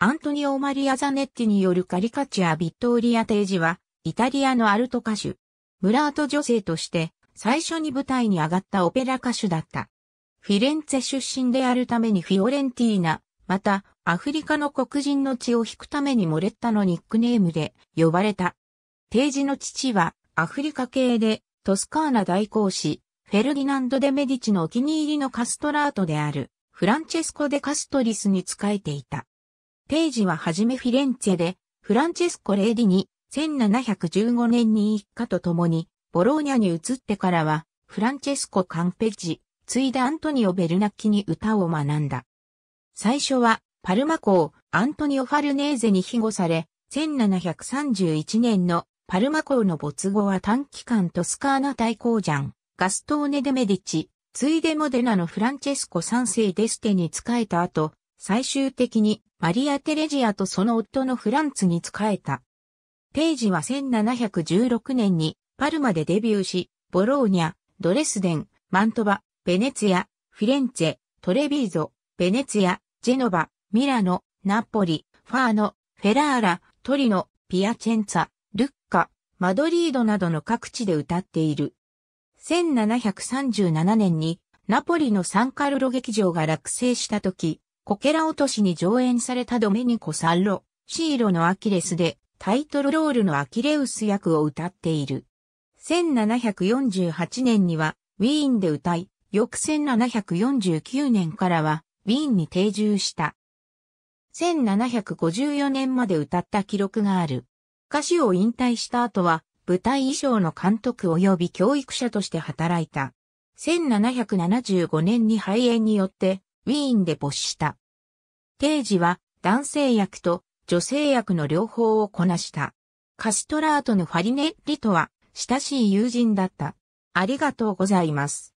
アントニオ・マリア・ザネッティによるカリカチュア・ビットーリア・テージは、イタリアのアルト歌手、ムラート女性として、最初に舞台に上がったオペラ歌手だった。フィレンツェ出身であるためにフィオレンティーナ、また、アフリカの黒人の血を引くためにモレッタのニックネームで呼ばれた。テージの父は、アフリカ系で、トスカーナ代行士、フェルディナンド・デ・メディチのお気に入りのカストラートである、フランチェスコ・デ・カストリスに仕えていた。ページははじめフィレンツェで、フランチェスコ・レーディに、1715年に一家と共に、ボローニャに移ってからは、フランチェスコ・カンペッジ、ついでアントニオ・ベルナッキに歌を学んだ。最初は、パルマ校、アントニオ・ファルネーゼに庇護され、1731年のパルマ校の没後は短期間トスカーナ大公じゃん。ガストーネ・デ・メディチ、ついでモデナのフランチェスコ3世デステに仕えた後、最終的にマリア・テレジアとその夫のフランツに仕えた。ページは1716年にパルマでデビューし、ボローニャ、ドレスデン、マントバ、ベネツィア、フィレンツェ、トレビーゾ、ベネツィア、ジェノバ、ミラノ、ナポリ、ファーノ、フェラーラ、トリノ、ピアチェンツァ、ルッカ、マドリードなどの各地で歌っている。1737年にナポリのサンカルロ劇場が落成した時、こけら落としに上演されたドメニコ・サンロ、シーロのアキレスでタイトルロールのアキレウス役を歌っている。1748年にはウィーンで歌い、翌1749年からはウィーンに定住した。1754年まで歌った記録がある。歌手を引退した後は舞台衣装の監督及び教育者として働いた。1775年に肺炎によってウィーンで没した。定時は男性役と女性役の両方をこなした。カストラートのファリネッリとは親しい友人だった。ありがとうございます。